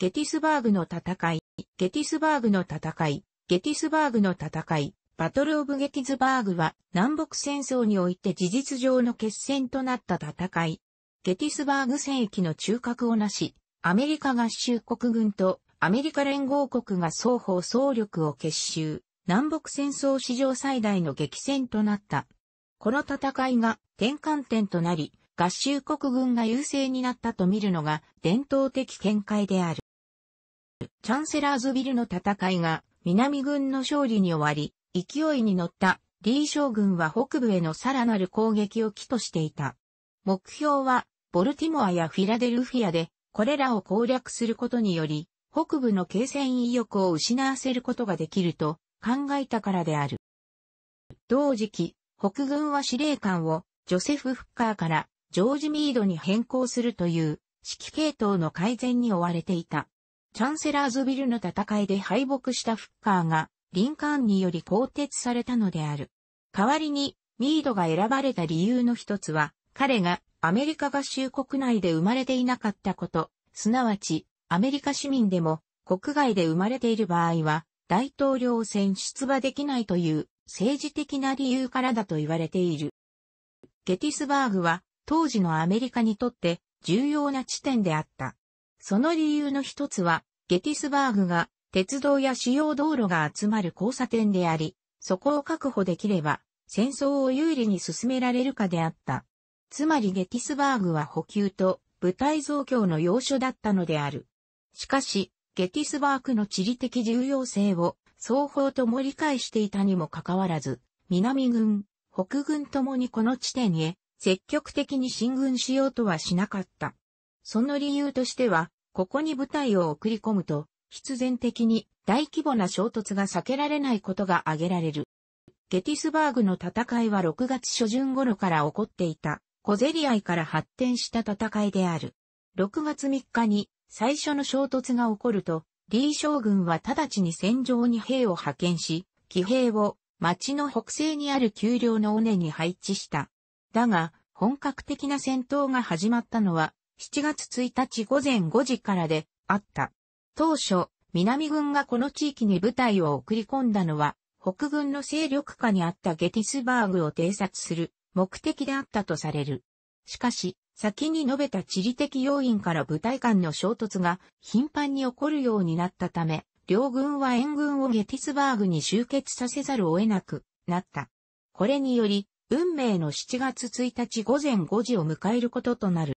ゲティスバーグの戦い、ゲティスバーグの戦い、ゲティスバーグの戦い、バトルオブゲティスバーグは南北戦争において事実上の決戦となった戦い。ゲティスバーグ戦役の中核をなし、アメリカ合衆国軍とアメリカ連合国が双方総力を結集、南北戦争史上最大の激戦となった。この戦いが転換点となり、合衆国軍が優勢になったと見るのが伝統的見解である。チャンセラーズビルの戦いが南軍の勝利に終わり、勢いに乗った李将軍は北部へのさらなる攻撃を起としていた。目標は、ボルティモアやフィラデルフィアで、これらを攻略することにより、北部の継戦意欲を失わせることができると考えたからである。同時期、北軍は司令官をジョセフ・フッカーからジョージ・ミードに変更するという指揮系統の改善に追われていた。チャンセラーズビルの戦いで敗北したフッカーが、リンカーンにより更迭されたのである。代わりに、ミードが選ばれた理由の一つは、彼がアメリカ合衆国内で生まれていなかったこと、すなわち、アメリカ市民でも国外で生まれている場合は、大統領選出馬できないという政治的な理由からだと言われている。ゲティスバーグは当時のアメリカにとって重要な地点であった。その理由の一つは、ゲティスバーグが鉄道や主要道路が集まる交差点であり、そこを確保できれば戦争を有利に進められるかであった。つまりゲティスバーグは補給と部隊増強の要所だったのである。しかし、ゲティスバーグの地理的重要性を双方とも理解していたにもかかわらず、南軍、北軍ともにこの地点へ積極的に進軍しようとはしなかった。その理由としては、ここに部隊を送り込むと、必然的に大規模な衝突が避けられないことが挙げられる。ゲティスバーグの戦いは6月初旬頃から起こっていた、小競り合いから発展した戦いである。6月3日に最初の衝突が起こると、李将軍は直ちに戦場に兵を派遣し、騎兵を町の北西にある丘陵の尾根に配置した。だが、本格的な戦闘が始まったのは7月1日午前5時からであった。当初、南軍がこの地域に部隊を送り込んだのは、北軍の勢力下にあったゲティスバーグを偵察する目的であったとされる。しかし、先に述べた地理的要因から部隊間の衝突が頻繁に起こるようになったため、両軍は援軍をゲティスバーグに集結させざるを得なくなった。これにより、運命の7月1日午前5時を迎えることとなる。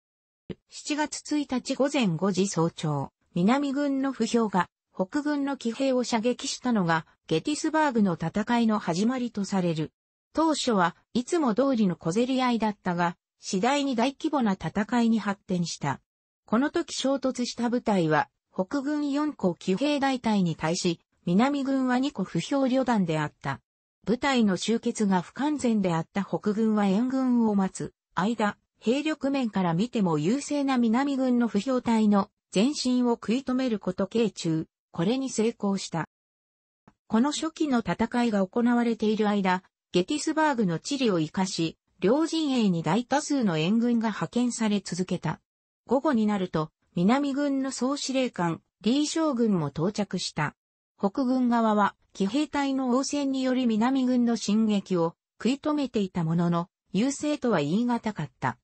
7月1日午前5時早朝、南軍の不評が北軍の騎兵を射撃したのがゲティスバーグの戦いの始まりとされる。当初はいつも通りの小競り合いだったが、次第に大規模な戦いに発展した。この時衝突した部隊は北軍4個騎兵大隊に対し、南軍は2個不評旅団であった。部隊の集結が不完全であった北軍は援軍を待つ間、兵力面から見ても優勢な南軍の不評隊の前進を食い止めること慶中、これに成功した。この初期の戦いが行われている間、ゲティスバーグの地理を活かし、両陣営に大多数の援軍が派遣され続けた。午後になると、南軍の総司令官、李将軍も到着した。北軍側は、騎兵隊の応戦により南軍の進撃を食い止めていたものの、優勢とは言い難かった。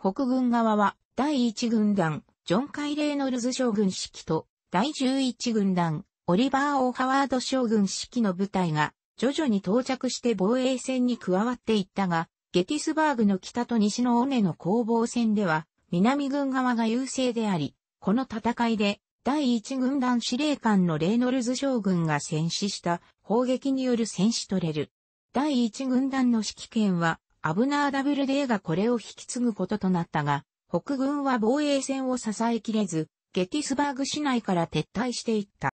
北軍側は、第1軍団、ジョン・カイ・レイノルズ将軍式と、第11軍団、オリバー・オ・ハワード将軍式の部隊が、徐々に到着して防衛戦に加わっていったが、ゲティスバーグの北と西の尾根の攻防戦では、南軍側が優勢であり、この戦いで、第1軍団司令官のレイノルズ将軍が戦死した砲撃による戦死とれる。第1軍団の指揮権はアブナーダブルデーがこれを引き継ぐこととなったが、北軍は防衛線を支えきれず、ゲティスバーグ市内から撤退していった。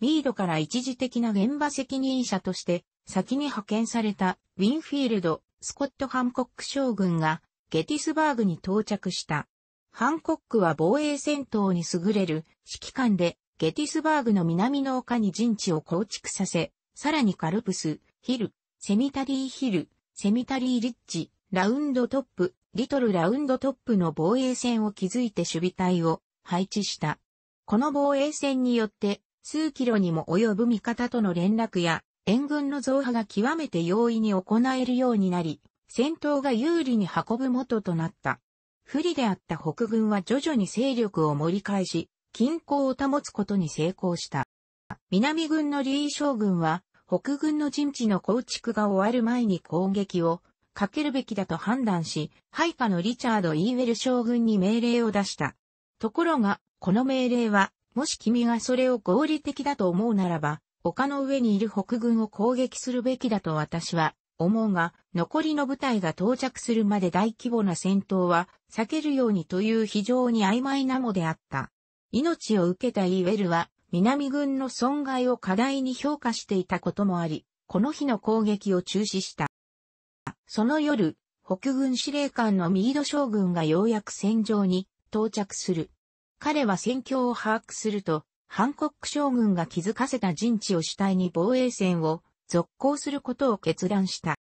ミードから一時的な現場責任者として、先に派遣されたウィンフィールド、スコット・ハンコック将軍が、ゲティスバーグに到着した。ハンコックは防衛戦闘に優れる指揮官で、ゲティスバーグの南の丘に陣地を構築させ、さらにカルプス、ヒル、セミタリーヒル、セミタリーリッジ、ラウンドトップ、リトルラウンドトップの防衛線を築いて守備隊を配置した。この防衛線によって、数キロにも及ぶ味方との連絡や、援軍の増派が極めて容易に行えるようになり、戦闘が有利に運ぶ元となった。不利であった北軍は徐々に勢力を盛り返し、均衡を保つことに成功した。南軍のリー将軍は北軍の陣地の構築が終わる前に攻撃をかけるべきだと判断し、配下のリチャード・イーウェル将軍に命令を出した。ところが、この命令は、もし君がそれを合理的だと思うならば、丘の上にいる北軍を攻撃するべきだと私は思うが、残りの部隊が到着するまで大規模な戦闘は避けるようにという非常に曖昧なもであった。命を受けたイーウェルは南軍の損害を過大に評価していたこともあり、この日の攻撃を中止した。その夜、北軍司令官のミード将軍がようやく戦場に到着する。彼は戦況を把握すると、ハンコック将軍が気づかせた陣地を主体に防衛戦を続行することを決断した。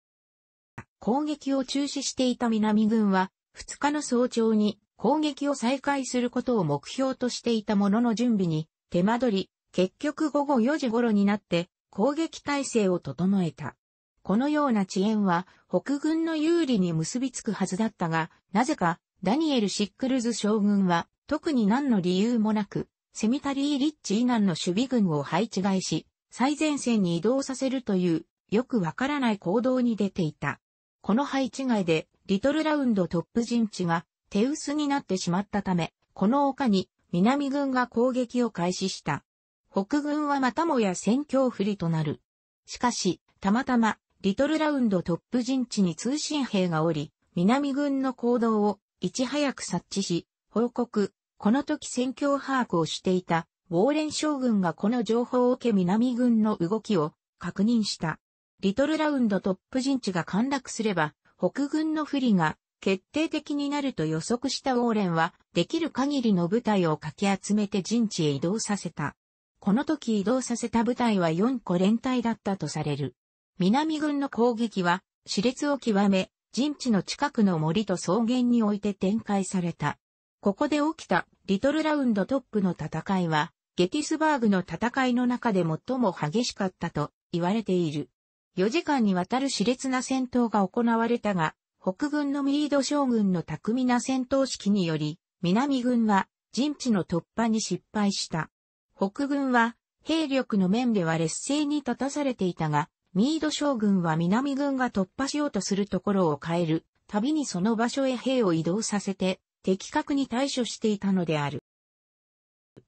攻撃を中止していた南軍は、2日の早朝に攻撃を再開することを目標としていたものの準備に手間取り、結局午後4時頃になって攻撃体制を整えた。このような遅延は北軍の有利に結びつくはずだったが、なぜかダニエル・シックルズ将軍は特に何の理由もなく、セミタリー・リッチ以南の守備軍を配置外し、最前線に移動させるという、よくわからない行動に出ていた。この配置外で、リトルラウンドトップ陣地が手薄になってしまったため、この丘に南軍が攻撃を開始した。北軍はまたもや戦況不利となる。しかし、たまたま、リトルラウンドトップ陣地に通信兵がおり、南軍の行動をいち早く察知し、報告、この時戦況把握をしていた、ウォーレン将軍がこの情報を受け南軍の動きを確認した。リトルラウンドトップ陣地が陥落すれば、北軍の不利が決定的になると予測したウォーレンは、できる限りの部隊をかき集めて陣地へ移動させた。この時移動させた部隊は4個連隊だったとされる。南軍の攻撃は、熾烈を極め、陣地の近くの森と草原において展開された。ここで起きたリトルラウンドトップの戦いは、ゲティスバーグの戦いの中で最も激しかったと言われている。4時間にわたる熾烈な戦闘が行われたが、北軍のミード将軍の巧みな戦闘式により、南軍は陣地の突破に失敗した。北軍は兵力の面では劣勢に立たされていたが、ミード将軍は南軍が突破しようとするところを変える、たびにその場所へ兵を移動させて、的確に対処していたのである。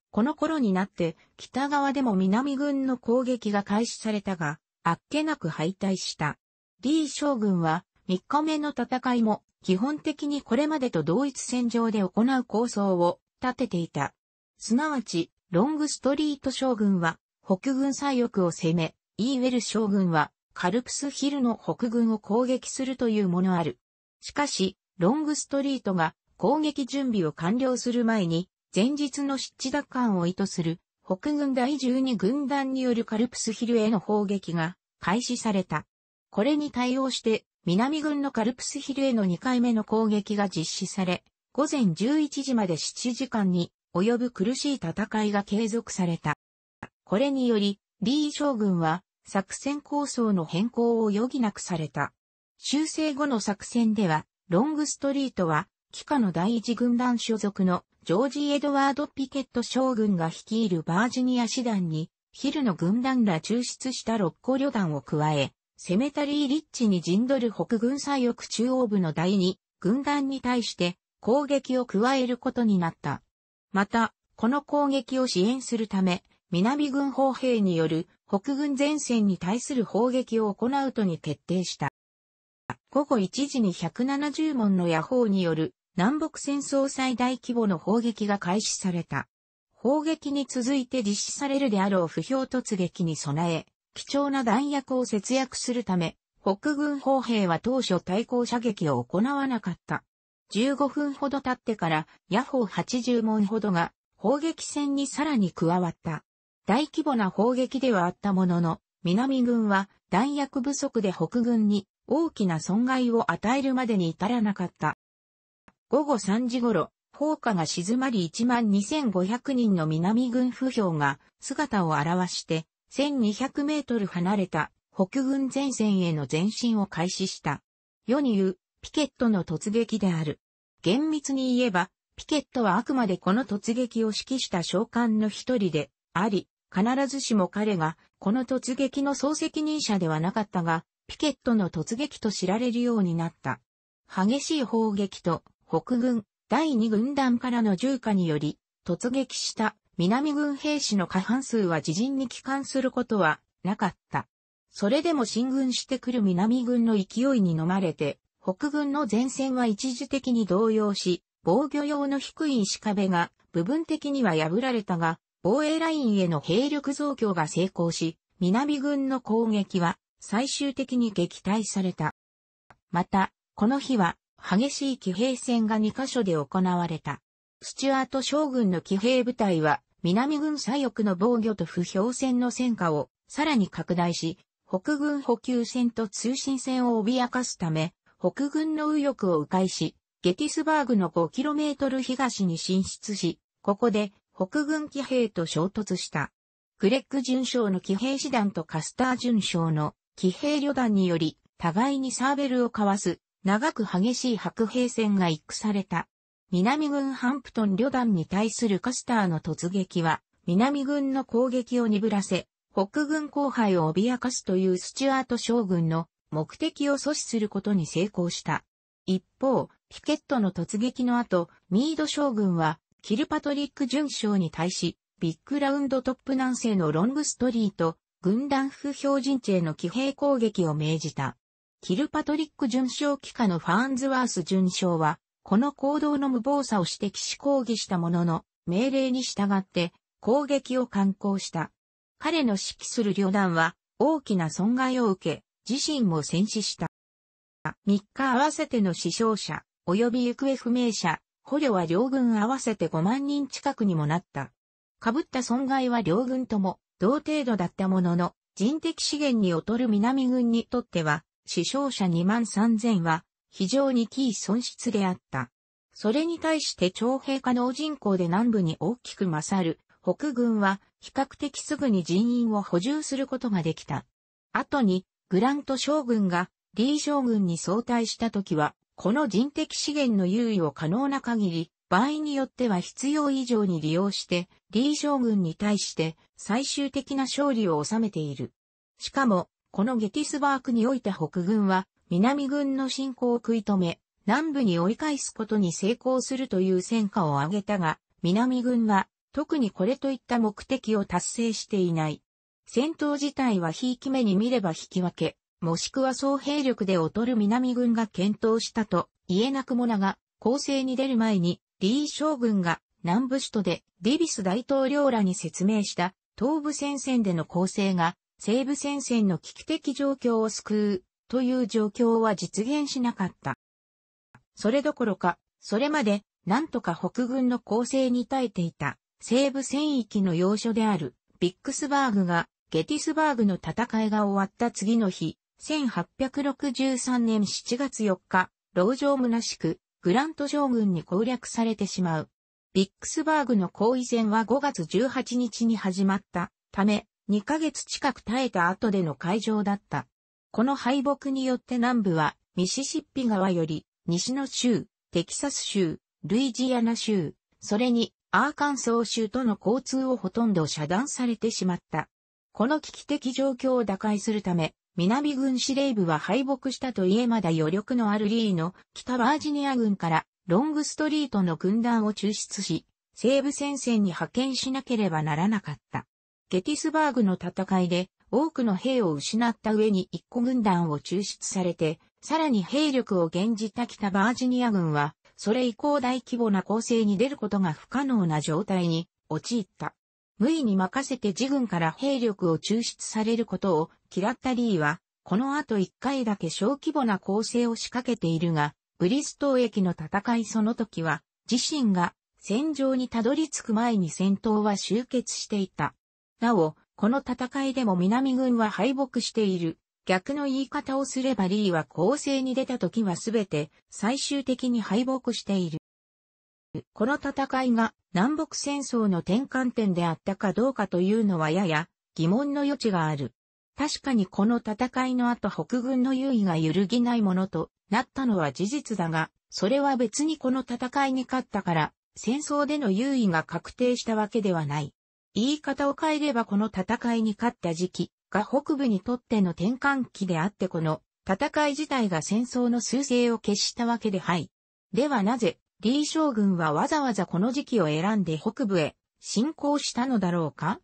この頃になって北側でも南軍の攻撃が開始されたが、あっけなく敗退した。李将軍は3日目の戦いも基本的にこれまでと同一線上で行う構想を立てていた。すなわち、ロングストリート将軍は北軍左翼を攻め、イーウェル将軍はカルプスヒルの北軍を攻撃するというものある。しかし、ロングストリートが攻撃準備を完了する前に、前日の湿地奪還を意図する北軍第12軍団によるカルプスヒルへの砲撃が開始された。これに対応して南軍のカルプスヒルへの2回目の攻撃が実施され、午前11時まで7時間に及ぶ苦しい戦いが継続された。これにより、リー将軍は作戦構想の変更を余儀なくされた。修正後の作戦では、ロングストリートは、帰化の第一軍団所属のジョージ・エドワード・ピケット将軍が率いるバージニア師団に、ヒルの軍団ら抽出した六個旅団を加え、セメタリー・リッチに陣取る北軍左翼中央部の第二軍団に対して攻撃を加えることになった。また、この攻撃を支援するため、南軍砲兵による北軍前線に対する砲撃を行うとに決定した。午後1時に170門の野砲による南北戦争最大規模の砲撃が開始された。砲撃に続いて実施されるであろう不評突撃に備え、貴重な弾薬を節約するため、北軍砲兵は当初対抗射撃を行わなかった。15分ほど経ってから、野ー80門ほどが砲撃戦にさらに加わった。大規模な砲撃ではあったものの、南軍は弾薬不足で北軍に大きな損害を与えるまでに至らなかった。午後3時頃、砲火が静まり1万2500人の南軍不評が姿を現して、1200メートル離れた北軍前線への前進を開始した。世に言う、ピケットの突撃である。厳密に言えば、ピケットはあくまでこの突撃を指揮した召喚の一人であり、必ずしも彼がこの突撃の総責任者ではなかったが、ピケットの突撃と知られるようになった。激しい砲撃と北軍第二軍団からの銃火により突撃した南軍兵士の過半数は自陣に帰還することはなかった。それでも進軍してくる南軍の勢いに飲まれて、北軍の前線は一時的に動揺し、防御用の低い石壁が部分的には破られたが、防衛ラインへの兵力増強が成功し、南軍の攻撃は最終的に撃退された。また、この日は激しい騎兵戦が2カ所で行われた。スチュアート将軍の騎兵部隊は南軍左翼の防御と不評戦の戦果をさらに拡大し、北軍補給戦と通信戦を脅かすため、北軍の右翼を迂回し、ゲティスバーグの 5km 東に進出し、ここで北軍騎兵と衝突した。クレック巡将の騎兵師団とカスター巡将の騎兵旅団により、互いにサーベルを交わす、長く激しい白兵戦が一駆された。南軍ハンプトン旅団に対するカスターの突撃は、南軍の攻撃を鈍らせ、北軍後輩を脅かすというスチュアート将軍の目的を阻止することに成功した。一方、ピケットの突撃の後、ミード将軍は、キルパトリック巡将に対し、ビッグラウンドトップ南西のロングストリート、軍団不標陣地への騎兵攻撃を命じた。キルパトリック巡将機下のファーンズワース巡将は、この行動の無謀さを指摘し抗議したものの、命令に従って攻撃を敢行した。彼の指揮する旅団は大きな損害を受け、自身も戦死した。3日合わせての死傷者、及び行方不明者、捕虜は両軍合わせて5万人近くにもなった。被った損害は両軍とも同程度だったものの、人的資源に劣る南軍にとっては、死傷者2万3000は非常にキー損失であった。それに対して徴兵可能人口で南部に大きく勝る北軍は比較的すぐに人員を補充することができた。後にグラント将軍がリー将軍に相対した時は、この人的資源の優位を可能な限り、場合によっては必要以上に利用して、リー将軍に対して最終的な勝利を収めている。しかも、このゲティスバークにおいて北軍は南軍の侵攻を食い止め、南部に追い返すことに成功するという戦果を挙げたが、南軍は特にこれといった目的を達成していない。戦闘自体はひいき目に見れば引き分け、もしくは総兵力で劣る南軍が検討したと言えなくもなが、攻勢に出る前に、リー将軍が南部首都でディビス大統領らに説明した東部戦線での攻勢が西部戦線の危機的状況を救うという状況は実現しなかった。それどころか、それまで、なんとか北軍の攻勢に耐えていた、西部戦域の要所である、ビックスバーグが、ゲティスバーグの戦いが終わった次の日、1863年7月4日、牢城虚しく、グラント将軍に攻略されてしまう。ビックスバーグの行為戦は5月18日に始まったため、2ヶ月近く耐えた後での会場だった。この敗北によって南部はミシシッピ川より西の州、テキサス州、ルイジアナ州、それにアーカンソー州との交通をほとんど遮断されてしまった。この危機的状況を打開するため、南軍司令部は敗北したといえまだ余力のあるリーの北バージニア軍からロングストリートの軍団を抽出し、西部戦線に派遣しなければならなかった。ゲティスバーグの戦いで多くの兵を失った上に一個軍団を抽出されて、さらに兵力を減じた北バージニア軍は、それ以降大規模な攻勢に出ることが不可能な状態に陥った。無意に任せて自軍から兵力を抽出されることを嫌ったリーは、この後一回だけ小規模な攻勢を仕掛けているが、ブリストー駅の戦いその時は、自身が戦場にたどり着く前に戦闘は終結していた。なお、この戦いでも南軍は敗北している。逆の言い方をすればリーは攻勢に出た時はすべて最終的に敗北している。この戦いが南北戦争の転換点であったかどうかというのはやや疑問の余地がある。確かにこの戦いの後北軍の優位が揺るぎないものとなったのは事実だが、それは別にこの戦いに勝ったから戦争での優位が確定したわけではない。言い方を変えればこの戦いに勝った時期が北部にとっての転換期であってこの戦い自体が戦争の趨勢を決したわけではい。ではなぜ、李将軍はわざわざこの時期を選んで北部へ侵攻したのだろうか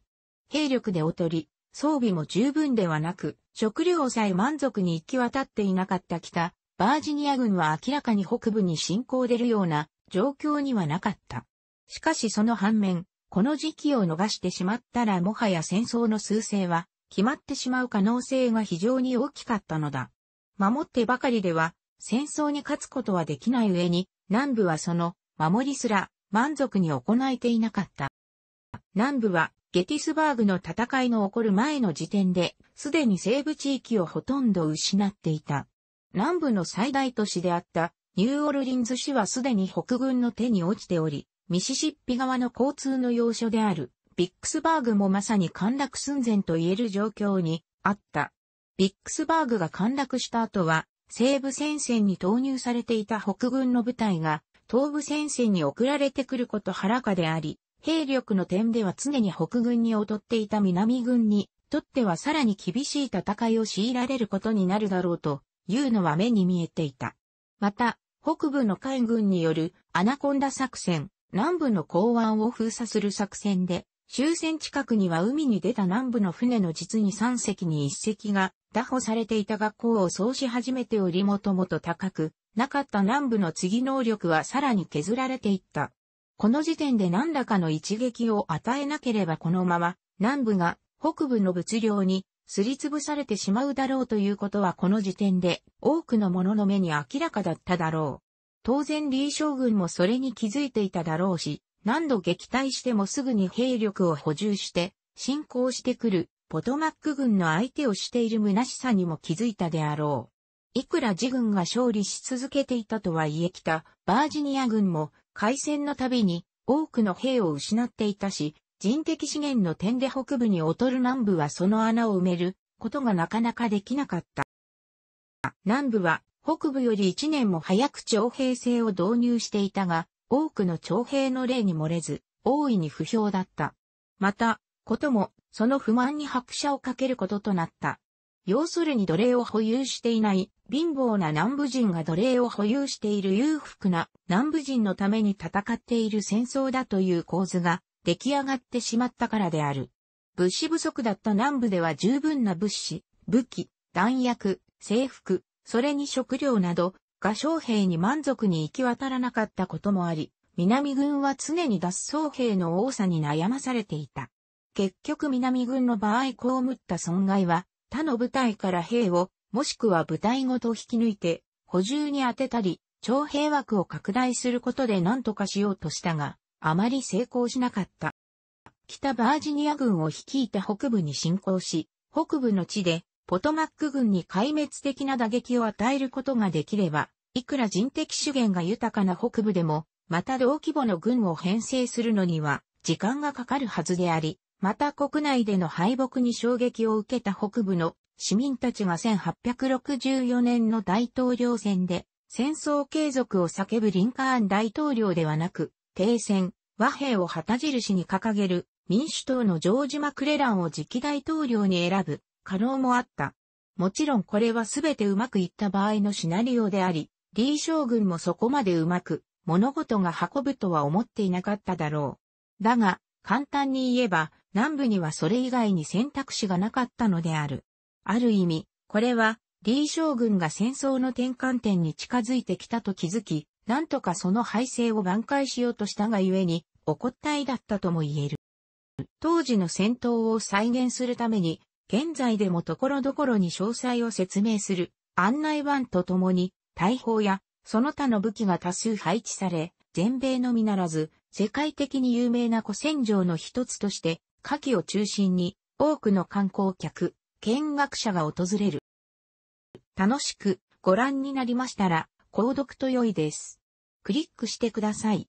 兵力で劣り、装備も十分ではなく、食料さえ満足に行き渡っていなかった北、バージニア軍は明らかに北部に侵攻出るような状況にはなかった。しかしその反面、この時期を逃してしまったらもはや戦争の趨勢は決まってしまう可能性が非常に大きかったのだ。守ってばかりでは戦争に勝つことはできない上に南部はその守りすら満足に行えていなかった。南部はゲティスバーグの戦いの起こる前の時点で、すでに西部地域をほとんど失っていた。南部の最大都市であったニューオルリンズ市はすでに北軍の手に落ちており、ミシシッピ側の交通の要所である、ビックスバーグもまさに陥落寸前と言える状況にあった。ビックスバーグが陥落した後は、西部戦線に投入されていた北軍の部隊が、東部戦線に送られてくることはらかであり、兵力の点では常に北軍に劣っていた南軍に、とってはさらに厳しい戦いを強いられることになるだろうというのは目に見えていた。また、北部の海軍によるアナコンダ作戦、南部の港湾を封鎖する作戦で、終戦近くには海に出た南部の船の実に3隻に1隻が、打破されていた学校をそうし始めておりもともと高く、なかった南部の次能力はさらに削られていった。この時点で何らかの一撃を与えなければこのまま、南部が北部の物量にすりつぶされてしまうだろうということはこの時点で多くの者の目に明らかだっただろう。当然李将軍もそれに気づいていただろうし、何度撃退してもすぐに兵力を補充して、進行してくる、ポトマック軍の相手をしている虚しさにも気づいたであろう。いくら自軍が勝利し続けていたとはいえ北、バージニア軍も、海戦のたびに、多くの兵を失っていたし、人的資源の点で北部に劣る南部はその穴を埋めることがなかなかできなかった。南部は北部より1年も早く徴兵制を導入していたが、多くの徴兵の例に漏れず、大いに不評だった。また、ことも、その不満に拍車をかけることとなった。要するに奴隷を保有していない貧乏な南部人が奴隷を保有している裕福な南部人のために戦っている戦争だという構図が出来上がってしまったからである。物資不足だった南部では十分な物資、武器、弾薬、制服、それに食料など、が将兵に満足に行き渡らなかったこともあり、南軍は常に脱走兵の多さに悩まされていた。結局南軍の場合被った損害は、他の部隊から兵を、もしくは部隊ごと引き抜いて、補充に当てたり、徴兵枠を拡大することで何とかしようとしたが、あまり成功しなかった。北バージニア軍を率いて北部に侵攻し、北部の地でポトマック軍に壊滅的な打撃を与えることができれば、いくら人的資源が豊かな北部でも、また同規模の軍を編成するのには、時間がかかるはずであり、また国内での敗北に衝撃を受けた北部の市民たちが1864年の大統領選で戦争継続を叫ぶリンカーン大統領ではなく、停戦、和平を旗印に掲げる民主党のジョージ・マクレランを次期大統領に選ぶ可能もあった。もちろんこれはすべてうまくいった場合のシナリオであり、李将軍もそこまでうまく物事が運ぶとは思っていなかっただろう。だが、簡単に言えば、南部にはそれ以外に選択肢がなかったのである。ある意味、これは、李将軍が戦争の転換点に近づいてきたと気づき、なんとかその敗勢を挽回しようとしたがゆえに、怒こったいだったとも言える。当時の戦闘を再現するために、現在でも所々に詳細を説明する案内板とともに、大砲やその他の武器が多数配置され、全米のみならず、世界的に有名な古戦場の一つとして、夏季を中心に多くの観光客、見学者が訪れる。楽しくご覧になりましたら、購読と良いです。クリックしてください。